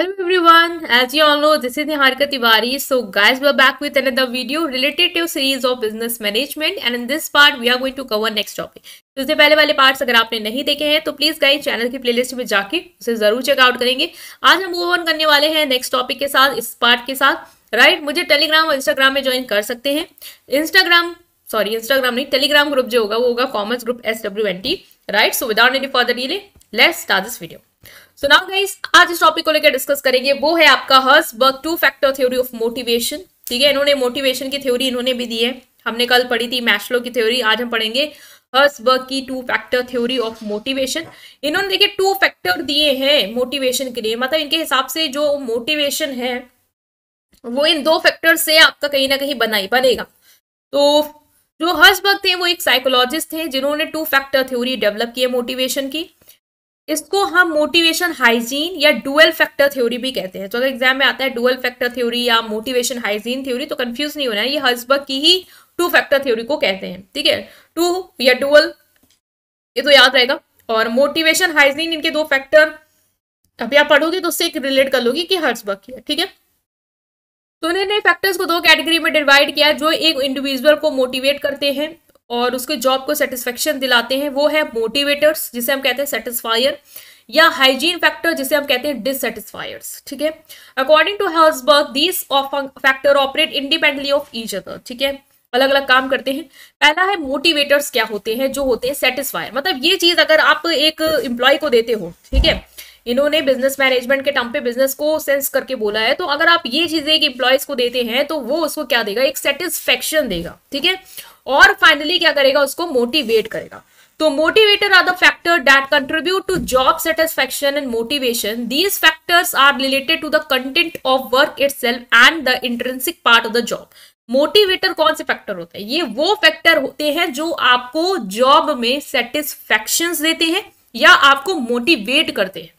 Everyone as you all know this is Niharika Tiwari so guys we are back with another video related to series of business management and in this part we are going to cover next topic तो इससे पहले वाले parts अगर आपने नहीं देखे हैं तो प्लीज़ गाइज चैनल की प्लेलिस्ट में जाके उसे ज़रूर चेकआउट करेंगे आज हम मूव ऑन करने वाले हैं नेक्स्ट टॉपिक के साथ इस पार्ट के साथ राइट right? मुझे टेलीग्राम और इंस्टाग्राम में ज्वाइन कर सकते हैं इंस्टाग्राम सॉरी इंस्टाग्राम नहीं टेलीग्राम ग्रुप जो होगा वो होगा commerce group S W N T right so without any further delay let's start this video so now guys आज इस टॉपिक को लेकर डिस्कस करेंगे वो है आपका work two factor theory of motivation ठीक है इन्होंने मोटिवेशन की थ्योरी इन्होंने भी दी है हमने कल पढ़ी थी मैशलो की थ्योरी आज हम पढ़ेंगे वर्क की two factor theory of motivation इन्होंने देखिए टू फैक्टर दिए हैं मोटिवेशन के लिए मतलब इनके हिसाब से जो मोटिवेशन है वो इन दो फैक्टर से आपका कहीं ना कहीं बना ही बनेगा तो जो हर्सबर्ग थे वो एक साइकोलॉजिस्ट थे जिन्होंने टू फैक्टर थ्योरी डेवलप की है मोटिवेशन की इसको हम मोटिवेशन हाइजीन या डुअल फैक्टर थ्योरी भी कहते हैं तो अगर एग्जाम में आता है डुअल फैक्टर थ्योरी या मोटिवेशन हाइजीन थ्योरी तो कंफ्यूज नहीं होना है ये हर्सबर्ग की ही टू फैक्टर थ्योरी को कहते हैं ठीक है टू या डुअल ये तो याद रहेगा और मोटिवेशन हाइजीन इनके दो फैक्टर अभी आप पढ़ोगे तो उससे एक रिलेट कर लोगे कि हर्सबर्ग की है ठीक है तो इन्होंने फैक्टर्स को दो कैटेगरी में डिवाइड किया जो एक इंडिविजुअल को मोटिवेट करते हैं और उसके जॉब को सेटिस्फेक्शन दिलाते हैं वो है मोटिवेटर्स जिसे हम कहते हैं सेटिस्फायर या हाइजीन फैक्टर जिसे हम कहते हैं डिससेटिस्फायर्स ठीक है according to Herzberg these factor operate independently of each other ठीक है अलग अलग काम करते हैं पहला है मोटिवेटर्स क्या होते हैं जो होते हैं सेटिस्फायर मतलब ये चीज अगर आप एक एम्प्लॉय को देते हो ठीक है इन्होंने बिजनेस मैनेजमेंट के टर्म पे बिजनेस को सेंस करके बोला है तो अगर आप ये चीजें एक इंप्लॉयज को देते हैं तो वो उसको क्या देगा एक सेटिस्फेक्शन देगा ठीक है और फाइनली क्या करेगा उसको मोटिवेट करेगा तो motivator are the factor that contribute to job satisfaction and motivation these factors are related to the content of work it and the intrinsic part of the job motivator कौन से factor होते हैं ये वो factor होते हैं जो आपको जॉब में सेटिस्फेक्शन देते हैं या आपको मोटिवेट करते हैं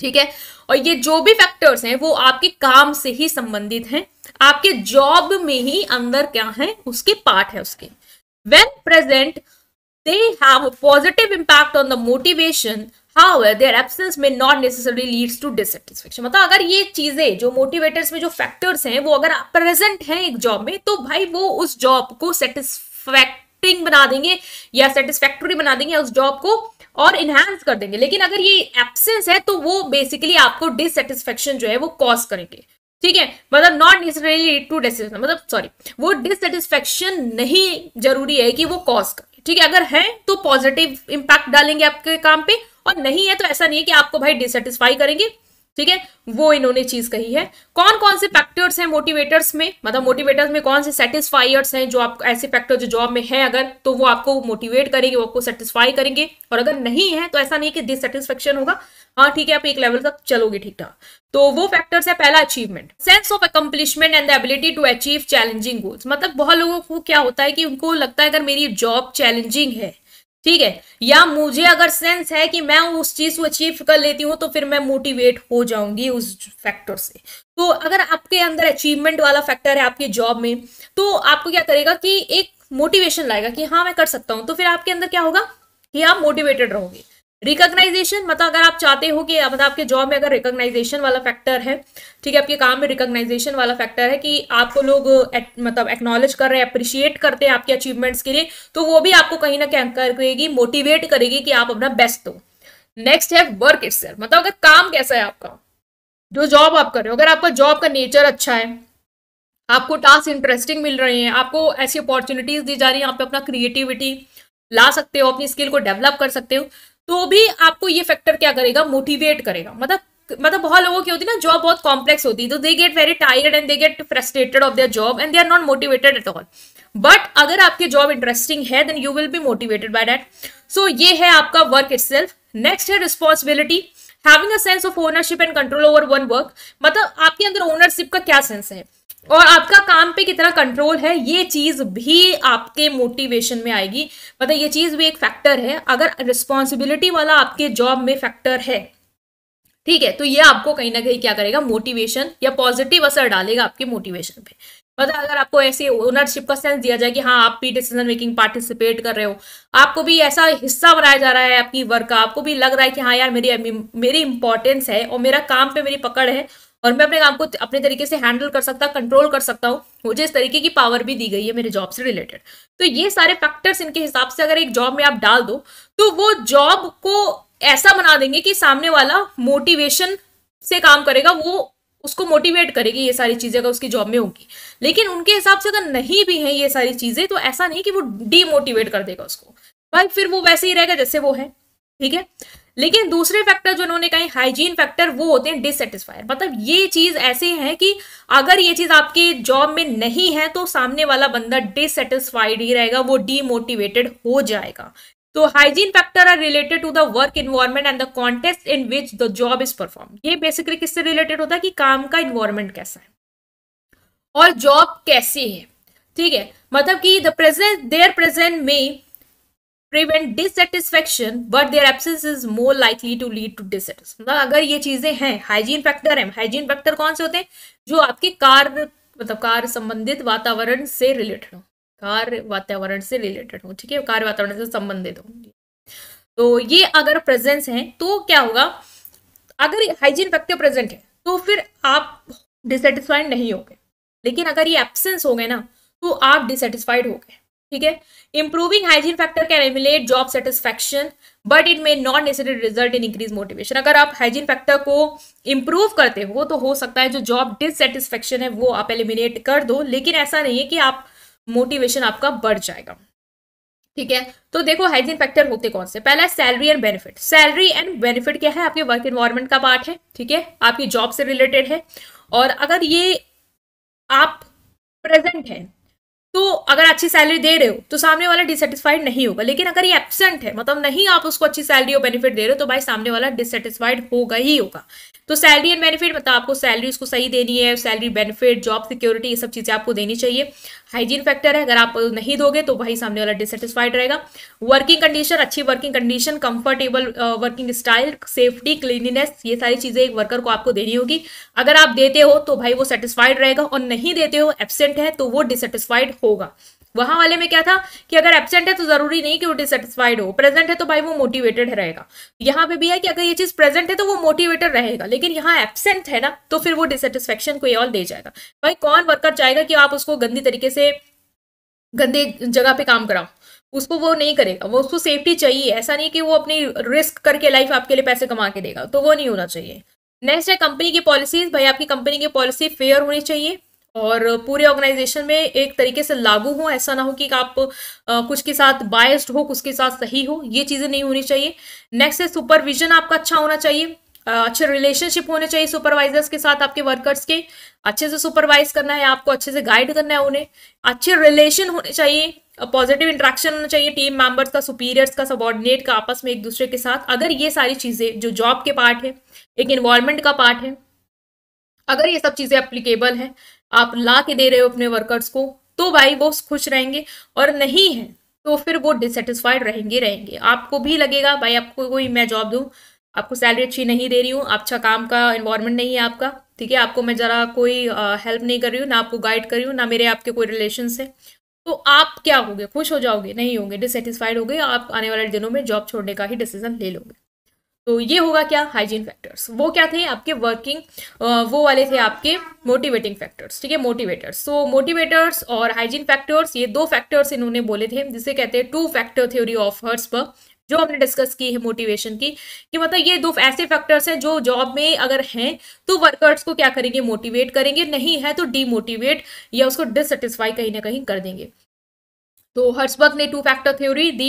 ठीक है और ये जो भी फैक्टर्स हैं वो आपके काम से ही संबंधित हैं आपके जॉब में ही अंदर क्या है उसके पार्ट है उसके when present they have positive positive on the motivation how however their absence may not necessarily leads to मतलब अगर ये चीजें जो मोटिवेटर्स में जो फैक्टर्स हैं वो अगर प्रेजेंट हैं एक जॉब में तो भाई वो उस जॉब को सेटिस्फैक्टिंग बना देंगे या सेटिस्फैक्टरी बना देंगे या उस जॉब को और इनहेंस कर देंगे लेकिन अगर ये एबसेंस है तो वो बेसिकली आपको डिससेटिस्फेक्शन जो है वो कॉज करेंगे ठीक है मतलब नॉट नेसेसरली टू डिसीजन मतलब सॉरी वो डिससेटिस्फेक्शन नहीं जरूरी है कि वो कॉज करें ठीक है अगर है तो पॉजिटिव इंपैक्ट डालेंगे आपके काम पे और नहीं है तो ऐसा नहीं है कि आपको भाई डिससेटिस्फाई करेंगे ठीक है वो इन्होंने चीज कही है कौन कौन से फैक्टर्स हैं मोटिवेटर्स में मतलब मोटिवेटर्स में कौन से सेटिस्फाइर्स हैं जो आप ऐसे फैक्टर जो जॉब में है अगर तो वो आपको मोटिवेट करेंगे वो आपको सेटिस्फाई करेंगे और अगर नहीं है तो ऐसा नहीं कि डिससेटिस्फेक्शन होगा हाँ ठीक है आप एक लेवल तक चलोगे ठीक ठाक तो वो फैक्टर्स है पहला achievement sense of accomplishment and the ability to achieve challenging goals मतलब बहुत लोगों को क्या होता है कि उनको लगता है अगर मेरी जॉब चैलेंजिंग है ठीक है या मुझे अगर सेंस है कि मैं उस चीज को अचीव कर लेती हूँ तो फिर मैं मोटिवेट हो जाऊंगी उस फैक्टर से तो अगर आपके अंदर अचीवमेंट वाला फैक्टर है आपके जॉब में तो आपको क्या करेगा कि एक मोटिवेशन लाएगा कि हाँ मैं कर सकता हूं तो फिर आपके अंदर क्या होगा कि आप मोटिवेटेड रहोगे रिकॉग्नाइजेशन मतलब अगर आप चाहते हो कि मतलब आपके जॉब में अगर रिकॉग्नाइजेशन वाला फैक्टर है ठीक है आपके काम में रिकॉग्नाइजेशन वाला फैक्टर है कि आपको लोग मतलब एक्नॉलेज कर रहे हैं अप्रिशिएट करते हैं आपके अचीवमेंट्स के लिए तो वो भी आपको कहीं ना कहीं करेगी मोटिवेट करेगी कि आप अपना बेस्ट दो नेक्स्ट है वर्क इट्स मतलब अगर काम कैसा है आपका जो जॉब आप कर रहे हो अगर आपका जॉब का नेचर अच्छा है आपको टास्क इंटरेस्टिंग मिल रहे हैं आपको ऐसी अपॉर्चुनिटीज दी जा रही है आप अपना क्रिएटिविटी ला सकते हो अपनी स्किल को डेवलप कर सकते हो तो भी आपको ये फैक्टर क्या करेगा मोटिवेट करेगा मतलब मतलब बहुत लोगों की होती है ना जॉब बहुत कॉम्प्लेक्स होती है तो they get very tired and they get frustrated of their job and they are not motivated at all but अगर आपके जॉब इंटरेस्टिंग है then you will be motivated by that so ये है आपका वर्क इट नेक्स्ट है responsibility having a sense of ownership and control over one work मतलब आपके अंदर ओनरशिप का क्या सेंस है और आपका काम पे कितना कंट्रोल है ये चीज भी आपके मोटिवेशन में आएगी मतलब ये चीज भी एक फैक्टर है अगर रिस्पॉन्सिबिलिटी वाला आपके जॉब में फैक्टर है ठीक है तो ये आपको कहीं ना कहीं क्या करेगा मोटिवेशन या पॉजिटिव असर डालेगा आपके मोटिवेशन पे मतलब अगर आपको ऐसी ओनरशिप का सेंस दिया जाए कि हाँ आप भी डिसीजन मेकिंग पार्टिसिपेट कर रहे हो आपको भी ऐसा हिस्सा बनाया जा रहा है आपकी वर्क का आपको भी लग रहा है कि हाँ यार मेरी मेरी इंपॉर्टेंस है और मेरा काम पे मेरी पकड़ है और मैं अपने काम को अपने तरीके से हैंडल कर सकता कंट्रोल कर सकता हूँ मुझे इस तरीके की पावर भी दी गई है मेरे जॉब से रिलेटेड तो ये सारे फैक्टर्स इनके हिसाब से अगर एक जॉब में आप डाल दो तो वो जॉब को ऐसा बना देंगे कि सामने वाला मोटिवेशन से काम करेगा वो उसको मोटिवेट करेगी ये सारी चीज़ें अगर उसकी जॉब में होगी लेकिन उनके हिसाब से अगर नहीं भी हैं ये सारी चीज़ें तो ऐसा नहीं कि वो डीमोटिवेट कर देगा उसको भाई फिर वो वैसे ही रहेगा जैसे वो है ठीक है लेकिन दूसरे फैक्टर जो उन्होंने कहे हाइजीन फैक्टर वो होते हैं डिससेटिस्फायर मतलब ये चीज ऐसे है कि अगर ये चीज आपके जॉब में नहीं है तो सामने वाला बंदा डिससेटिस्फाइड ही रहेगा वो डीमोटिवेटेड हो जाएगा तो hygiene factor are related to the work environment and the contest in which the job is perform ये बेसिकली किससे रिलेटेड होता है कि काम का इन्वायरमेंट कैसा है और जॉब कैसी है ठीक है मतलब कि द प्रेजेंट देयर प्रेजेंट में prevent dissatisfaction but their absence is more likely to lead to dis अगर ये चीजें हैं हाइजीन फैक्टर है हाइजीन फैक्टर कौन से होते हैं जो आपके कार मतलब कार संबंधित वातावरण से रिलेटेड हो कार्य वातावरण से रिलेटेड हो ठीक है कार्य वातावरण से संबंधित होंगी तो ये अगर प्रेजेंस है तो क्या होगा अगर हाइजीन फैक्टर प्रेजेंट है तो फिर आप डिसटिस्फाइड नहीं हो लेकिन अगर ये एबसेंस हो गए ना तो आप डिसटिस्फाइड हो ठीक है improving hygiene factor can emulate job satisfaction but it may not necessary result in increase motivation अगर आप हाइजीन फैक्टर को इंप्रूव करते हो तो हो सकता है जो जॉब डिससेटिस्फेक्शन है वो आप एलिमिनेट कर दो लेकिन ऐसा नहीं है कि आप मोटिवेशन आपका बढ़ जाएगा ठीक है तो देखो हाइजीन फैक्टर होते कौन से पहला salary and benefit salary and benefit क्या है आपके वर्क इन्वायरमेंट का पार्ट है ठीक है आपकी जॉब से रिलेटेड है और अगर ये आप प्रेजेंट हैं तो अगर अच्छी सैलरी दे रहे हो तो सामने वाला डिसेटिस्फाइड नहीं होगा लेकिन अगर ये एबसेंट है मतलब नहीं आप उसको अच्छी सैलरी और बेनिफिट दे रहे हो तो भाई सामने वाला डिससेटिस्फाइड होगा ही होगा तो सैलरी एंड बेनिफिट मतलब आपको सैलरी उसको सही देनी है सैलरी बेनिफिट जॉब सिक्योरिटी ये सब चीज़ें आपको देनी चाहिए हाइजीन फैक्टर है अगर आप नहीं दोगे तो भाई सामने वाला डिसेटिस्फाइड रहेगा वर्किंग कंडीशन अच्छी working condition comfortable working style safety cleanliness ये सारी चीज़ें एक वर्कर को आपको देनी होगी अगर आप देते हो तो भाई वो सेटिस्फाइड रहेगा और नहीं देते हो एबसेंट है तो वो डिसेटिस्फाइड होगा वहां वाले में क्या था कि अगर एबसेंट है तो जरूरी नहीं कि वो डिसटिस्फाइड हो प्रेजेंट है तो भाई वो मोटिवेटेड रहेगा यहाँ पे भी है कि अगर ये चीज प्रेजेंट है तो वो मोटिवेटेड रहेगा लेकिन यहाँ एबसेंट है ना तो फिर वो डिसटिस्फेक्शन को ये और दे जाएगा भाई कौन वर्कर चाहेगा कि आप उसको गंदी तरीके से गंदे जगह पे काम कराओ उसको वो नहीं करेगा वो उसको सेफ्टी चाहिए ऐसा नहीं कि वो अपनी रिस्क करके लाइफ आपके लिए पैसे कमा के देगा तो वो नहीं होना चाहिए नेक्स्ट है कंपनी की पॉलिसीज भाई आपकी कंपनी की पॉलिसी फेयर होनी चाहिए और पूरे ऑर्गेनाइजेशन में एक तरीके से लागू हो ऐसा ना हो कि आप कुछ के साथ बायस्ड हो कुछ के साथ सही हो ये चीज़ें नहीं होनी चाहिए नेक्स्ट है सुपरविजन आपका अच्छा होना चाहिए अच्छे रिलेशनशिप होने चाहिए सुपरवाइजर्स के साथ आपके वर्कर्स के अच्छे से सुपरवाइज करना है आपको अच्छे से गाइड करना है उन्हें अच्छे रिलेशन होने चाहिए पॉजिटिव इंट्रैक्शन होना चाहिए टीम मेंबर्स का सुपीरियर्स का सबॉर्डिनेट का आपस में एक दूसरे के साथ अगर ये सारी चीज़ें जो जॉब के पार्ट है एक इन्वायरमेंट का पार्ट है अगर ये सब चीज़ें अप्लीकेबल हैं आप ला के दे रहे हो अपने वर्कर्स को तो भाई वो खुश रहेंगे और नहीं है तो फिर वो डिससेटिस्फाइड रहेंगे रहेंगे आपको भी लगेगा भाई आपको कोई मैं जॉब दूँ आपको सैलरी अच्छी नहीं दे रही हूँ अच्छा काम का इन्वायरमेंट नहीं है आपका ठीक है आपको मैं ज़रा कोई हेल्प नहीं कर रही हूँ ना आपको गाइड कर रही हूँ ना मेरे आपके कोई रिलेशन है तो आप क्या होगे खुश हो जाओगे नहीं होंगे डिससेटिस्फाइड हो गए आप आने वाले दिनों में जॉब छोड़ने का ही डिसीजन ले लोगे तो ये होगा क्या हाइजीन फैक्टर्स वो क्या थे आपके वर्किंग वो वाले थे आपके मोटिवेटिंग फैक्टर्स ठीक है मोटिवेटर्स सो मोटिवेटर्स और हाइजीन फैक्टर्स ये दो फैक्टर्स इन्होंने बोले थे जिसे कहते हैं टू फैक्टर थ्योरी ऑफ पर जो हमने डिस्कस की है मोटिवेशन की कि मतलब ये दो ऐसे फैक्टर्स हैं जो जॉब में अगर हैं तो वर्कर्स को क्या करेंगे मोटिवेट करेंगे नहीं है तो डीमोटिवेट या उसको डिससेटिस्फाई कहीं ना कहीं कर देंगे तो हर्सबर्ग ने टू फैक्टर थ्योरी दी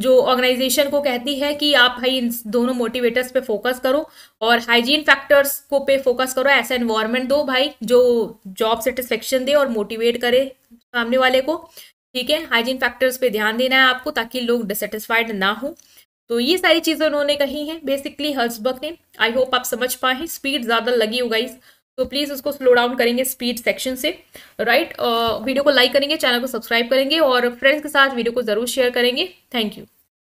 जो ऑर्गेनाइजेशन को कहती है कि आप भाई इन दोनों मोटिवेटर्स पे फोकस करो और हाइजीन फैक्टर्स को पे फोकस करो ऐसा इन्वायरमेंट दो भाई जो जॉब सेटिस्फेक्शन दे और मोटिवेट करे सामने वाले को ठीक है हाइजीन फैक्टर्स पे ध्यान देना है आपको ताकि लोग डिसटिस्फाइड ना हो तो ये सारी चीज़ें उन्होंने कही हैं बेसिकली हर्सबर्ग ने आई होप आप समझ पाए स्पीड ज़्यादा लगी हो गाइज तो प्लीज़ उसको स्लो डाउन करेंगे स्पीड सेक्शन से राइट वीडियो को लाइक करेंगे चैनल को सब्सक्राइब करेंगे और फ्रेंड्स के साथ वीडियो को ज़रूर शेयर करेंगे थैंक यू